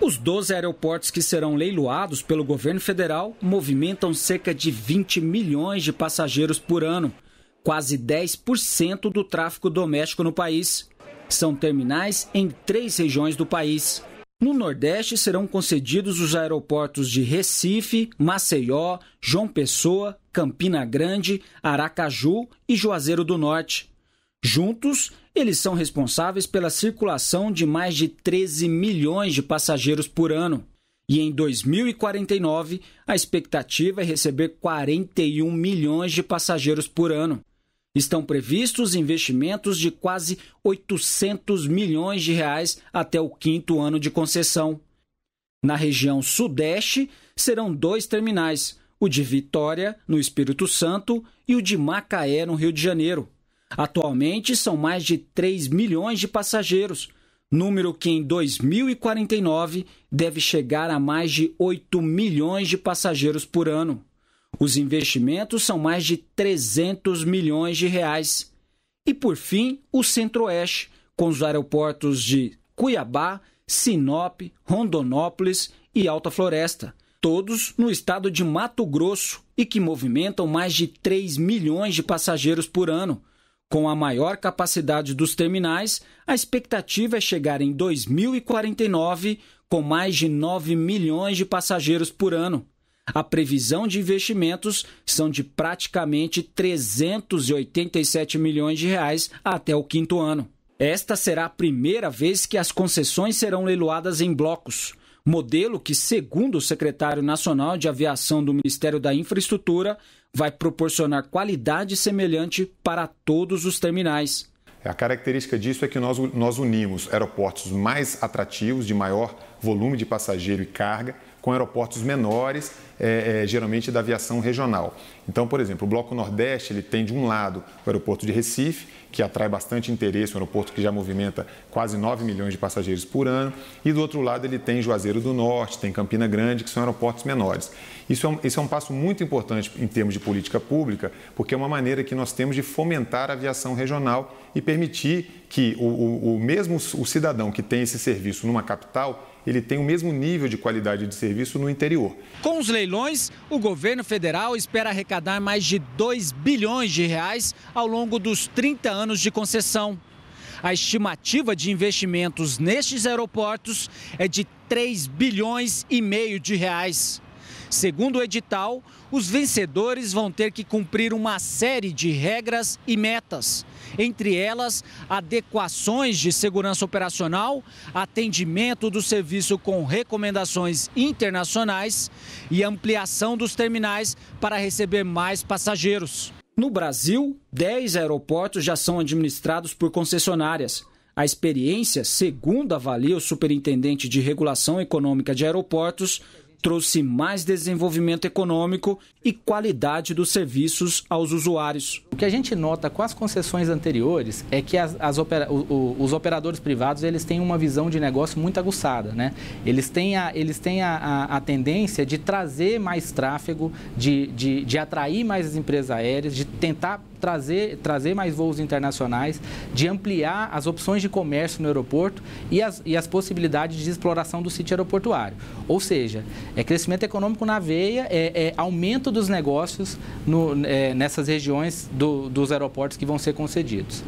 Os 12 aeroportos que serão leiloados pelo governo federal movimentam cerca de 20 milhões de passageiros por ano, quase 10% do tráfego doméstico no país. São terminais em três regiões do país. No Nordeste serão concedidos os aeroportos de Recife, Maceió, João Pessoa, Campina Grande, Aracaju e Juazeiro do Norte. Juntos, eles são responsáveis pela circulação de mais de 13 milhões de passageiros por ano. E em 2049, a expectativa é receber 41 milhões de passageiros por ano. Estão previstos investimentos de quase 800 milhões de reais até o quinto ano de concessão. Na região Sudeste, serão dois terminais: o de Vitória, no Espírito Santo, e o de Macaé, no Rio de Janeiro. Atualmente são mais de 3 milhões de passageiros, número que em 2049 deve chegar a mais de 8 milhões de passageiros por ano. Os investimentos são mais de 300 milhões de reais. E por fim, o Centro-Oeste, com os aeroportos de Cuiabá, Sinop, Rondonópolis e Alta Floresta, todos no estado de Mato Grosso e que movimentam mais de 3 milhões de passageiros por ano com a maior capacidade dos terminais, a expectativa é chegar em 2049 com mais de 9 milhões de passageiros por ano. A previsão de investimentos são de praticamente 387 milhões de reais até o quinto ano. Esta será a primeira vez que as concessões serão leiloadas em blocos modelo que, segundo o secretário nacional de aviação do Ministério da Infraestrutura, vai proporcionar qualidade semelhante para todos os terminais. A característica disso é que nós, nós unimos aeroportos mais atrativos, de maior volume de passageiro e carga, com aeroportos menores, é, é, geralmente da aviação regional. Então, por exemplo, o Bloco Nordeste ele tem de um lado o aeroporto de Recife, que atrai bastante interesse, um aeroporto que já movimenta quase 9 milhões de passageiros por ano, e do outro lado ele tem Juazeiro do Norte, tem Campina Grande, que são aeroportos menores. Isso é um, é um passo muito importante em termos de política pública, porque é uma maneira que nós temos de fomentar a aviação regional e permitir que o, o, o mesmo o cidadão que tem esse serviço numa capital ele tem o mesmo nível de qualidade de serviço no interior. Com os leilões, o governo federal espera arrecadar mais de 2 bilhões de reais ao longo dos 30 anos de concessão. A estimativa de investimentos nestes aeroportos é de 3 bilhões e meio de reais. Segundo o edital, os vencedores vão ter que cumprir uma série de regras e metas, entre elas adequações de segurança operacional, atendimento do serviço com recomendações internacionais e ampliação dos terminais para receber mais passageiros. No Brasil, 10 aeroportos já são administrados por concessionárias. A experiência, segundo avalia o superintendente de regulação econômica de aeroportos, trouxe mais desenvolvimento econômico e qualidade dos serviços aos usuários. O que a gente nota com as concessões anteriores é que as, as opera, o, o, os operadores privados eles têm uma visão de negócio muito aguçada. Né? Eles têm, a, eles têm a, a, a tendência de trazer mais tráfego, de, de, de atrair mais as empresas aéreas, de tentar trazer, trazer mais voos internacionais, de ampliar as opções de comércio no aeroporto e as, e as possibilidades de exploração do sítio aeroportuário. Ou seja, é crescimento econômico na veia, é, é aumento dos negócios no, é, nessas regiões do, dos aeroportos que vão ser concedidos.